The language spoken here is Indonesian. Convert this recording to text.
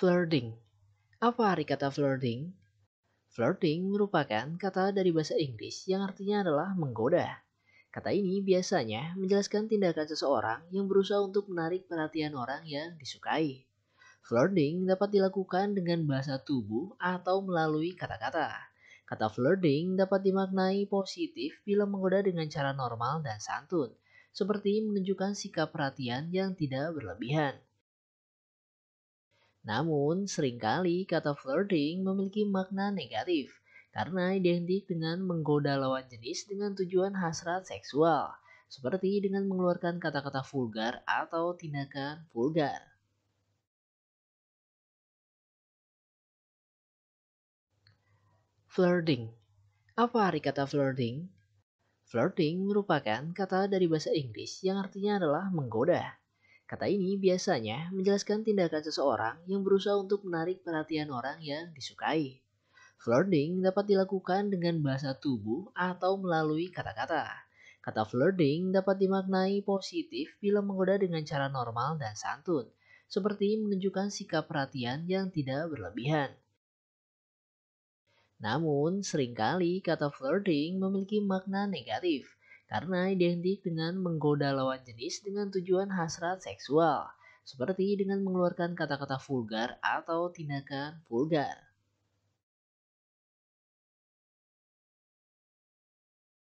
Flirting. Apa arti kata flirting? Flirting merupakan kata dari bahasa Inggris yang artinya adalah menggoda. Kata ini biasanya menjelaskan tindakan seseorang yang berusaha untuk menarik perhatian orang yang disukai. Flirting dapat dilakukan dengan bahasa tubuh atau melalui kata-kata. Kata flirting dapat dimaknai positif bila menggoda dengan cara normal dan santun, seperti menunjukkan sikap perhatian yang tidak berlebihan. Namun, seringkali kata flirting memiliki makna negatif karena identik dengan menggoda lawan jenis dengan tujuan hasrat seksual, seperti dengan mengeluarkan kata-kata vulgar atau tindakan vulgar. Flirting Apa arti kata flirting? Flirting merupakan kata dari bahasa Inggris yang artinya adalah menggoda. Kata ini biasanya menjelaskan tindakan seseorang yang berusaha untuk menarik perhatian orang yang disukai. Flirting dapat dilakukan dengan bahasa tubuh atau melalui kata-kata. Kata flirting dapat dimaknai positif bila menggoda dengan cara normal dan santun, seperti menunjukkan sikap perhatian yang tidak berlebihan. Namun, seringkali kata flirting memiliki makna negatif, karena identik dengan menggoda lawan jenis dengan tujuan hasrat seksual, seperti dengan mengeluarkan kata-kata vulgar atau tindakan vulgar.